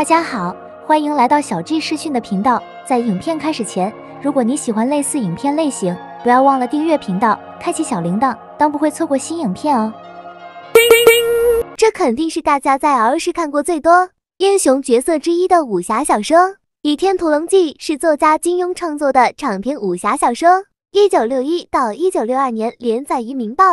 大家好，欢迎来到小 G 视讯的频道。在影片开始前，如果你喜欢类似影片类型，不要忘了订阅频道，开启小铃铛，当不会错过新影片哦。这肯定是大家在儿时看过最多英雄角色之一的武侠小说《倚天屠龙记》，是作家金庸创作的长篇武侠小说，一九六一到一九六二年连载于《明报》，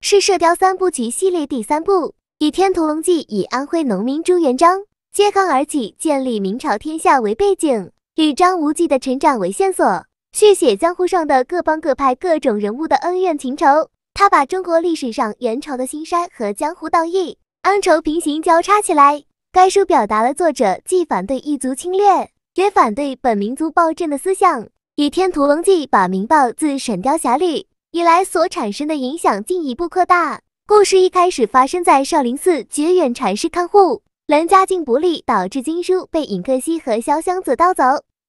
是《射雕三部曲》系列第三部《倚天屠龙记》，以安徽农民朱元璋。揭竿而起，建立明朝天下为背景，以张无忌的成长为线索，续写江湖上的各帮各派各种人物的恩怨情仇。他把中国历史上元朝的兴衰和江湖道义恩仇平行交叉起来。该书表达了作者既反对异族侵略，也反对本民族暴政的思想。《倚天屠龙记》把明报自《神雕侠侣》以来所产生的影响进一步扩大。故事一开始发生在少林寺，觉远禅师看护。蓝家境不利，导致经书被尹克西和潇湘子盗走。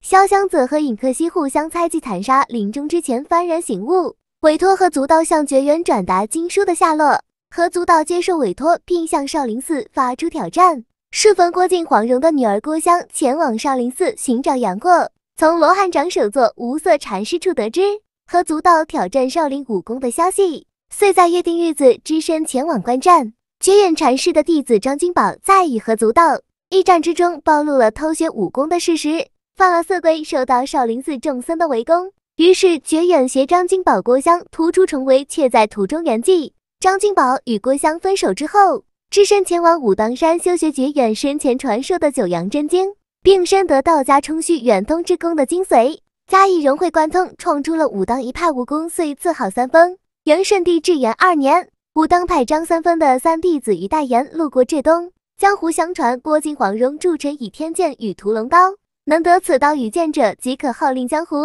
潇湘子和尹克西互相猜忌，残杀。临终之前幡然醒悟，委托和足道向绝缘转达经书的下落。和足道接受委托，并向少林寺发出挑战。侍奉郭靖黄蓉的女儿郭襄前往少林寺寻找杨过，从罗汉掌首座无色禅师处得知和足道挑战少林武功的消息，遂在约定日子只身前往观战。绝远禅师的弟子张金宝在以何足斗一战之中暴露了偷学武功的事实，犯了色规，受到少林寺众僧的围攻。于是觉远携张金宝郭襄突出重围，却在途中圆寂。张金宝与郭襄分手之后，只身前往武当山修学觉远生前传授的九阳真经，并深得道家冲虚远通之功的精髓，加以融会贯通，创出了武当一派武功，遂自号三丰。元顺帝至元二年。武当派张三丰的三弟子于代言路过浙东，江湖相传郭靖黄蓉铸成倚天剑与屠龙刀，能得此刀与剑者即可号令江湖。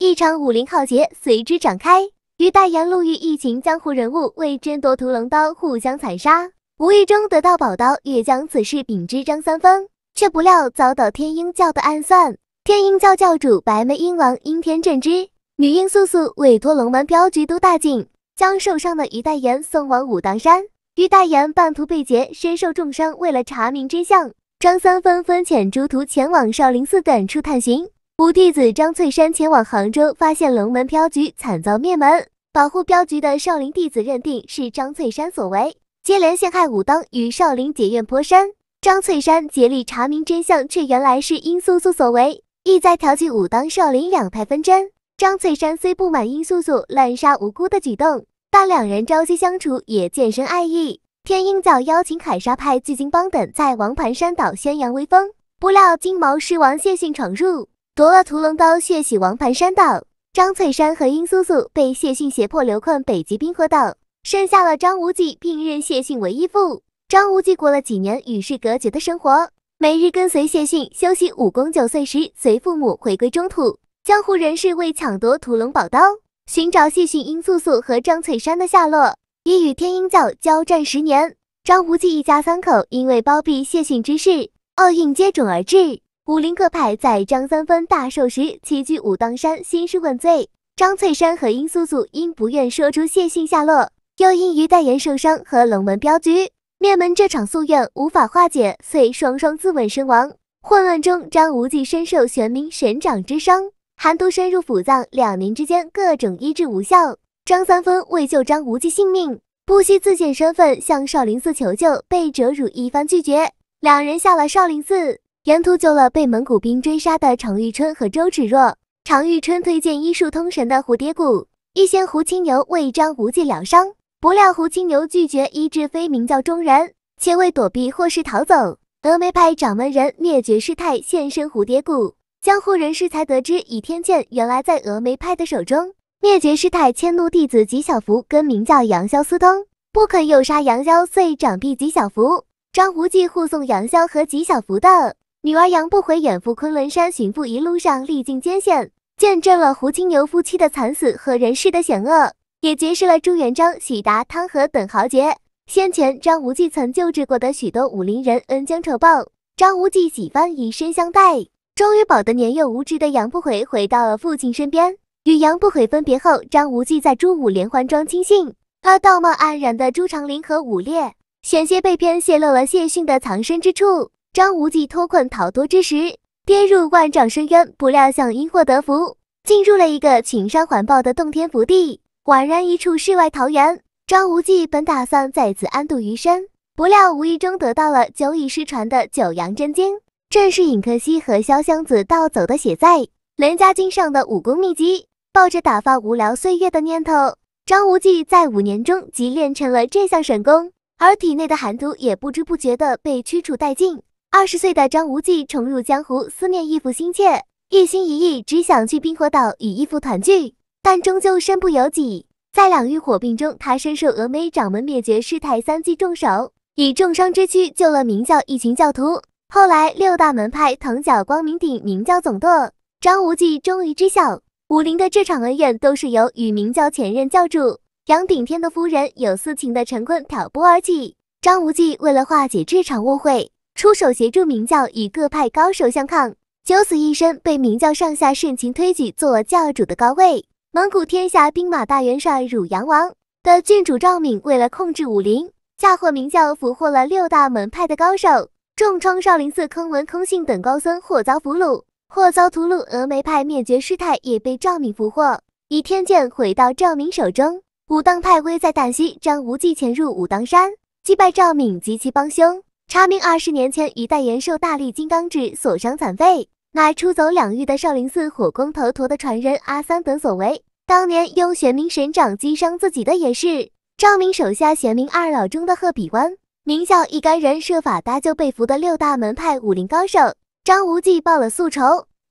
一场武林浩劫随之展开。于代言路遇一群江湖人物为争夺屠龙刀互相残杀，无意中得到宝刀，也将此事禀知张三丰，却不料遭到天鹰教的暗算。天鹰教教主白眉鹰王阴天正之女鹰素素委托龙门镖局督大警将受伤的于代言送往武当山，于代言半途被劫，身受重伤。为了查明真相，张三纷纷遣诸徒前往少林寺等处探寻。五弟子张翠山前往杭州，发现龙门镖局惨遭灭门，保护镖局的少林弟子认定是张翠山所为，接连陷害武当与少林结怨颇深。张翠山竭力查明真相，却原来是殷素素所为，意在挑起武当、少林两派纷争。张翠山虽不满殷素素滥杀无辜的举动，但两人朝夕相处也渐生爱意。天鹰教邀请凯沙派、聚金帮等在王盘山岛宣扬威风，不料金毛狮王谢逊闯入，夺了屠龙刀，血洗王盘山岛。张翠山和殷素素被谢逊胁迫流困北极冰火岛，生下了张无忌，并认谢逊为义父。张无忌过了几年与世隔绝的生活，每日跟随谢逊休息武功。九岁时随父母回归中土。江湖人士为抢夺屠龙宝刀，寻找谢逊、殷素素和张翠山的下落，已与天鹰教交战十年。张无忌一家三口因为包庇谢逊之事，厄运接踵而至。武林各派在张三丰大寿时齐聚武当山，兴师问罪。张翠山和殷素素因不愿说出谢逊下落，又因于代言受伤和龙门镖局灭门，这场夙愿无法化解，遂双双自刎身亡。混乱中，张无忌身受玄冥神掌之伤。寒毒深入腑脏，两年之间各种医治无效。张三丰为救张无忌性命，不惜自荐身份向少林寺求救，被折辱一番拒绝。两人下了少林寺，沿途救了被蒙古兵追杀的常玉春和周芷若。常玉春推荐医术通神的蝴蝶谷一仙胡青牛为张无忌疗伤，不料胡青牛拒绝医治非名教中人，且为躲避祸事逃走。峨眉派掌门人灭绝师太现身蝴蝶谷。江湖人士才得知倚天剑原来在峨眉派的手中，灭绝师太迁怒弟子吉小福，跟名叫杨逍私通，不肯诱杀杨逍，遂掌毙吉小福。张无忌护送杨逍和吉小福的女儿杨不悔远赴昆仑山寻父，一路上历尽艰险，见证了胡青牛夫妻的惨死和人世的险恶，也结识了朱元璋、许达、汤和等豪杰。先前张无忌曾救治过的许多武林人恩将仇报，张无忌喜欢以身相待。终于保得年幼无知的杨不悔回到了父亲身边。与杨不悔分别后，张无忌在朱武连环庄亲信，他道貌岸然的朱长林和武烈险些被骗泄露了谢逊的藏身之处。张无忌脱困逃脱之时，跌入万丈深渊，不料想因祸得福，进入了一个情商环抱的洞天福地，宛然一处世外桃源。张无忌本打算在此安度余生，不料无意中得到了久已失传的九阳真经。正是尹克西和潇湘子盗走的血债，连家经》上的武功秘籍。抱着打发无聊岁月的念头，张无忌在五年中即练成了这项神功，而体内的寒毒也不知不觉地被驱除殆尽。二十岁的张无忌重入江湖，思念义父心切，一心一意只想去冰火岛与义父团聚，但终究身不由己。在两域火并中，他深受峨眉掌门灭绝师太三记重手，以重伤之躯救了明教一群教徒。后来，六大门派、藤角、光明顶、明教总舵，张无忌终于知晓，武林的这场恩怨都是由与明教前任教主杨顶天的夫人有私情的陈坤挑拨而起。张无忌为了化解这场误会，出手协助明教与各派高手相抗，九死一生，被明教上下盛情推举做了教主的高位。蒙古天下兵马大元帅汝阳王的郡主赵敏，为了控制武林，嫁祸明教，俘获了六大门派的高手。重创少林寺，空文、空性等高僧或遭俘虏，或遭屠戮。峨眉派灭绝师太也被赵敏俘获，倚天剑回到赵敏手中。武当派危在旦夕，张无忌潜入武当山，击败赵敏及其帮凶，查明二十年前一代延寿大力金刚指所伤残废，乃出走两域的少林寺火光头陀的传人阿三等所为。当年用玄冥神掌击伤自己的也是赵敏手下玄冥二老中的鹤比湾。明教一干人设法搭救被俘的六大门派武林高手，张无忌报了宿仇，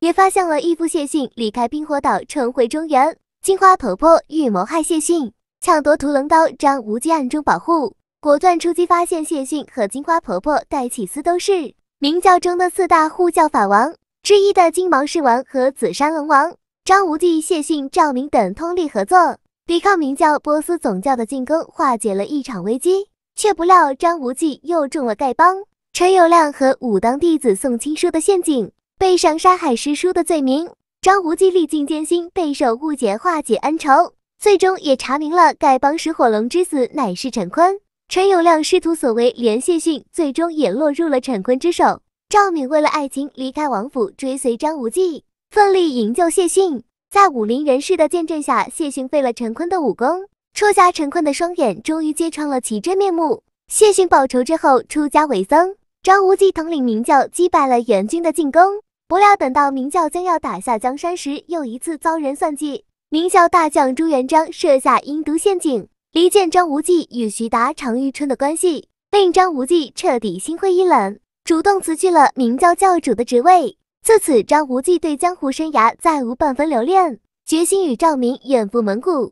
也发现了义父谢逊离开冰火岛，重回中原。金花婆婆欲谋害谢逊，抢夺屠龙刀，张无忌暗中保护，果断出击，发现谢逊和金花婆婆带起四都是明教中的四大护教法王之一的金毛狮王和紫衫龙王。张无忌、谢逊、赵敏等通力合作，抵抗明教波斯总教的进攻，化解了一场危机。却不料张无忌又中了丐帮陈友谅和武当弟子宋青书的陷阱，背上杀害师叔的罪名。张无忌历尽艰辛，备受误解，化解恩仇，最终也查明了丐帮石火龙之死乃是陈坤、陈友谅师徒所为，连谢逊最终也落入了陈坤之手。赵敏为了爱情离开王府，追随张无忌，奋力营救谢逊，在武林人士的见证下，谢逊废了陈坤的武功。初瞎陈坤的双眼，终于揭穿了其真面目。谢逊报仇之后出家为僧。张无忌统领明教，击败了元军的进攻。不料等到明教将要打下江山时，又一次遭人算计。明教大将朱元璋设下阴毒陷阱，离间张无忌与徐达、常遇春的关系，令张无忌彻底心灰意冷，主动辞去了明教教主的职位。自此，张无忌对江湖生涯再无半分留恋，决心与赵敏远赴蒙古。